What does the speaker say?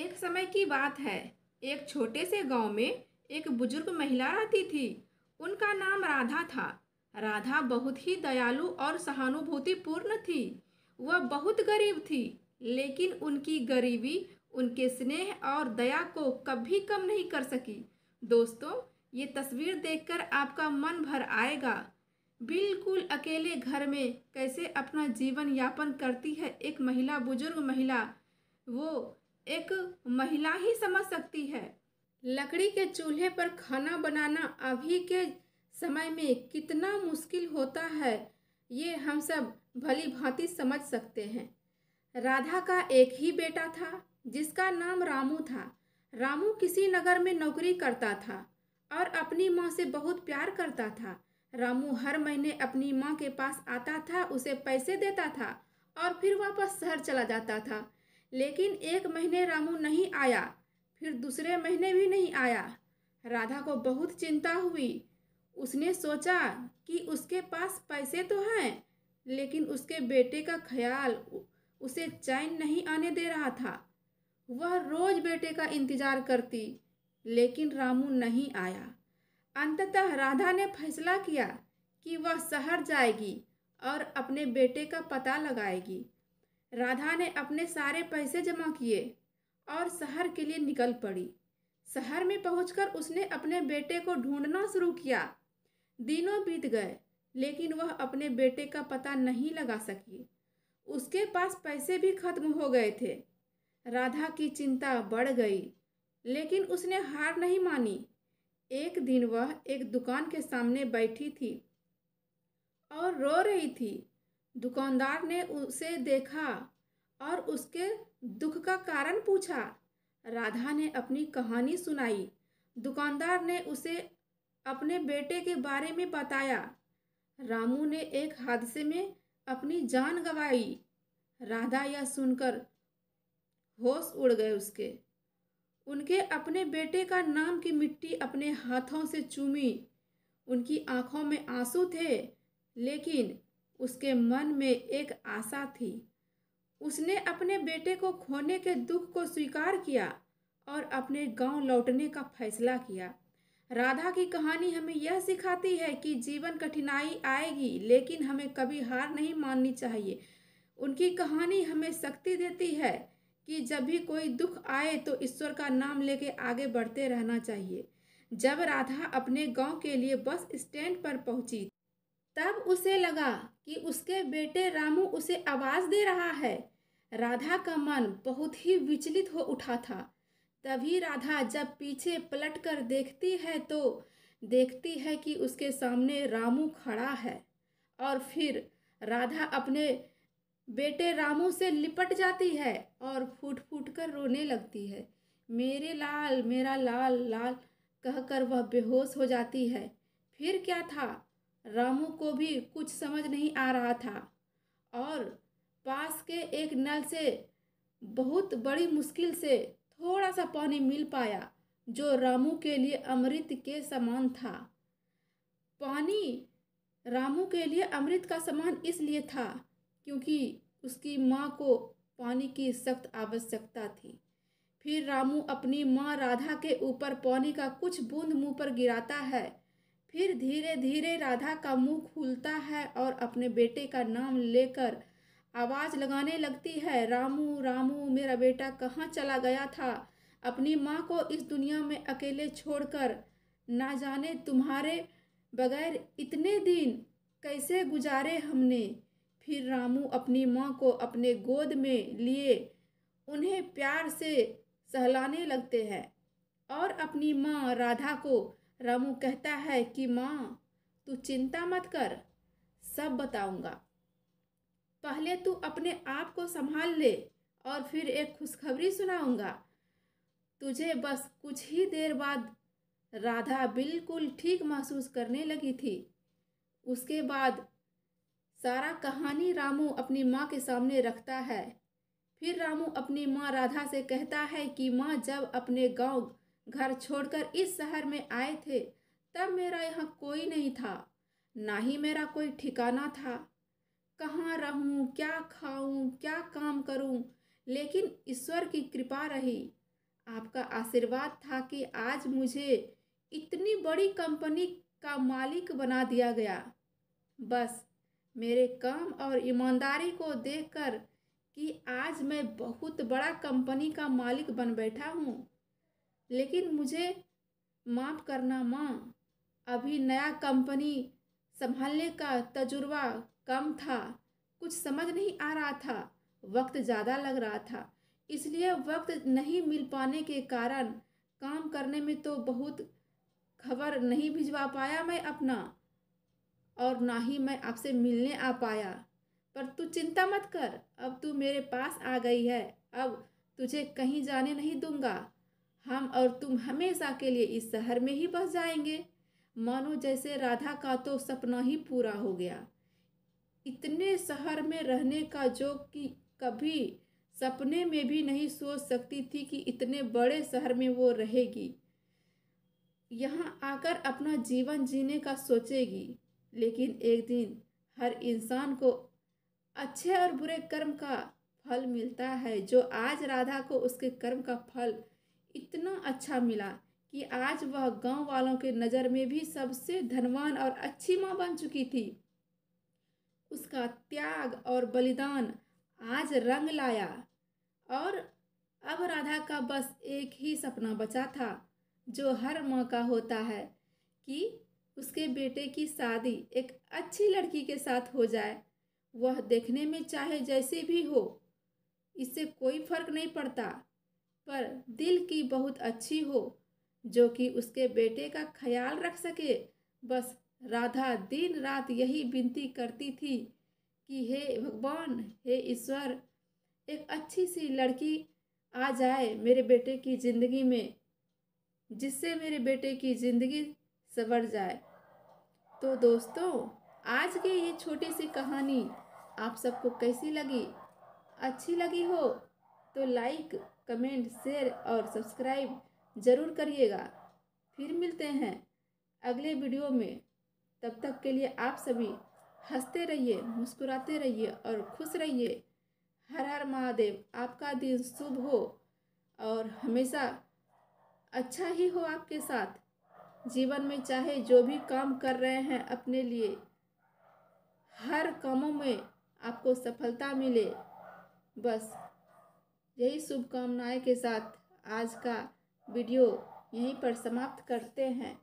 एक समय की बात है एक छोटे से गांव में एक बुजुर्ग महिला रहती थी उनका नाम राधा था राधा बहुत ही दयालु और सहानुभूतिपूर्ण थी वह बहुत गरीब थी लेकिन उनकी गरीबी उनके स्नेह और दया को कभी कम नहीं कर सकी दोस्तों ये तस्वीर देखकर आपका मन भर आएगा बिल्कुल अकेले घर में कैसे अपना जीवन यापन करती है एक महिला बुजुर्ग महिला वो एक महिला ही समझ सकती है लकड़ी के चूल्हे पर खाना बनाना अभी के समय में कितना मुश्किल होता है ये हम सब भली भांति समझ सकते हैं राधा का एक ही बेटा था जिसका नाम रामू था रामू किसी नगर में नौकरी करता था और अपनी माँ से बहुत प्यार करता था रामू हर महीने अपनी माँ के पास आता था उसे पैसे देता था और फिर वापस शहर चला जाता था लेकिन एक महीने रामू नहीं आया फिर दूसरे महीने भी नहीं आया राधा को बहुत चिंता हुई उसने सोचा कि उसके पास पैसे तो हैं लेकिन उसके बेटे का ख्याल उसे चैन नहीं आने दे रहा था वह रोज बेटे का इंतज़ार करती लेकिन रामू नहीं आया अंततः राधा ने फैसला किया कि वह शहर जाएगी और अपने बेटे का पता लगाएगी राधा ने अपने सारे पैसे जमा किए और शहर के लिए निकल पड़ी शहर में पहुंचकर उसने अपने बेटे को ढूंढना शुरू किया दिनों बीत गए लेकिन वह अपने बेटे का पता नहीं लगा सकी उसके पास पैसे भी खत्म हो गए थे राधा की चिंता बढ़ गई लेकिन उसने हार नहीं मानी एक दिन वह एक दुकान के सामने बैठी थी और रो रही थी दुकानदार ने उसे देखा और उसके दुख का कारण पूछा राधा ने अपनी कहानी सुनाई दुकानदार ने उसे अपने बेटे के बारे में बताया रामू ने एक हादसे में अपनी जान गंवाई राधा यह सुनकर होश उड़ गए उसके उनके अपने बेटे का नाम की मिट्टी अपने हाथों से चूमी उनकी आंखों में आंसू थे लेकिन उसके मन में एक आशा थी उसने अपने बेटे को खोने के दुख को स्वीकार किया और अपने गांव लौटने का फैसला किया राधा की कहानी हमें यह सिखाती है कि जीवन कठिनाई आएगी लेकिन हमें कभी हार नहीं माननी चाहिए उनकी कहानी हमें शक्ति देती है कि जब भी कोई दुख आए तो ईश्वर का नाम लेके आगे बढ़ते रहना चाहिए जब राधा अपने गांव के लिए बस स्टैंड पर पहुंची तब उसे लगा कि उसके बेटे रामू उसे आवाज़ दे रहा है राधा का मन बहुत ही विचलित हो उठा था तभी राधा जब पीछे पलट कर देखती है तो देखती है कि उसके सामने रामू खड़ा है और फिर राधा अपने बेटे रामू से लिपट जाती है और फूट फूट कर रोने लगती है मेरे लाल मेरा लाल लाल कहकर वह बेहोश हो जाती है फिर क्या था रामू को भी कुछ समझ नहीं आ रहा था और पास के एक नल से बहुत बड़ी मुश्किल से थोड़ा सा पानी मिल पाया जो रामू के लिए अमृत के समान था पानी रामू के लिए अमृत का समान इसलिए था क्योंकि उसकी माँ को पानी की सख्त आवश्यकता थी फिर रामू अपनी माँ राधा के ऊपर पानी का कुछ बूंद मुंह पर गिराता है फिर धीरे धीरे राधा का मुंह खुलता है और अपने बेटे का नाम लेकर आवाज़ लगाने लगती है रामू रामू मेरा बेटा कहाँ चला गया था अपनी माँ को इस दुनिया में अकेले छोड़कर ना जाने तुम्हारे बगैर इतने दिन कैसे गुजारे हमने फिर रामू अपनी माँ को अपने गोद में लिए उन्हें प्यार से सहलाने लगते हैं और अपनी माँ राधा को रामू कहता है कि माँ तू चिंता मत कर सब बताऊंगा पहले तू अपने आप को संभाल ले और फिर एक खुशखबरी सुनाऊंगा तुझे बस कुछ ही देर बाद राधा बिल्कुल ठीक महसूस करने लगी थी उसके बाद सारा कहानी रामू अपनी माँ के सामने रखता है फिर रामू अपनी माँ राधा से कहता है कि माँ जब अपने गांव घर छोड़कर इस शहर में आए थे तब मेरा यहाँ कोई नहीं था ना ही मेरा कोई ठिकाना था कहाँ रहूँ क्या खाऊँ क्या काम करूँ लेकिन ईश्वर की कृपा रही आपका आशीर्वाद था कि आज मुझे इतनी बड़ी कंपनी का मालिक बना दिया गया बस मेरे काम और ईमानदारी को देखकर कि आज मैं बहुत बड़ा कंपनी का मालिक बन बैठा हूँ लेकिन मुझे माफ़ करना माँ अभी नया कंपनी संभालने का तजुर्बा कम था कुछ समझ नहीं आ रहा था वक्त ज़्यादा लग रहा था इसलिए वक्त नहीं मिल पाने के कारण काम करने में तो बहुत खबर नहीं भिजवा पाया मैं अपना और ना ही मैं आपसे मिलने आ पाया पर तू चिंता मत कर अब तू मेरे पास आ गई है अब तुझे कहीं जाने नहीं दूंगा हम और तुम हमेशा के लिए इस शहर में ही बस जाएंगे मानो जैसे राधा का तो सपना ही पूरा हो गया इतने शहर में रहने का जो कि कभी सपने में भी नहीं सोच सकती थी कि इतने बड़े शहर में वो रहेगी यहाँ आकर अपना जीवन जीने का सोचेगी लेकिन एक दिन हर इंसान को अच्छे और बुरे कर्म का फल मिलता है जो आज राधा को उसके कर्म का फल इतना अच्छा मिला कि आज वह गांव वालों के नज़र में भी सबसे धनवान और अच्छी माँ बन चुकी थी उसका त्याग और बलिदान आज रंग लाया और अब राधा का बस एक ही सपना बचा था जो हर माँ का होता है कि उसके बेटे की शादी एक अच्छी लड़की के साथ हो जाए वह देखने में चाहे जैसे भी हो इससे कोई फर्क नहीं पड़ता पर दिल की बहुत अच्छी हो जो कि उसके बेटे का ख्याल रख सके बस राधा दिन रात यही विनती करती थी कि हे भगवान हे ईश्वर एक अच्छी सी लड़की आ जाए मेरे बेटे की ज़िंदगी में जिससे मेरे बेटे की ज़िंदगी सवर जाए तो दोस्तों आज की ये छोटी सी कहानी आप सबको कैसी लगी अच्छी लगी हो तो लाइक कमेंट शेयर और सब्सक्राइब ज़रूर करिएगा फिर मिलते हैं अगले वीडियो में तब तक के लिए आप सभी हंसते रहिए मुस्कुराते रहिए और खुश रहिए हर हर महादेव आपका दिन शुभ हो और हमेशा अच्छा ही हो आपके साथ जीवन में चाहे जो भी काम कर रहे हैं अपने लिए हर कामों में आपको सफलता मिले बस यही शुभकामनाएं के साथ आज का वीडियो यहीं पर समाप्त करते हैं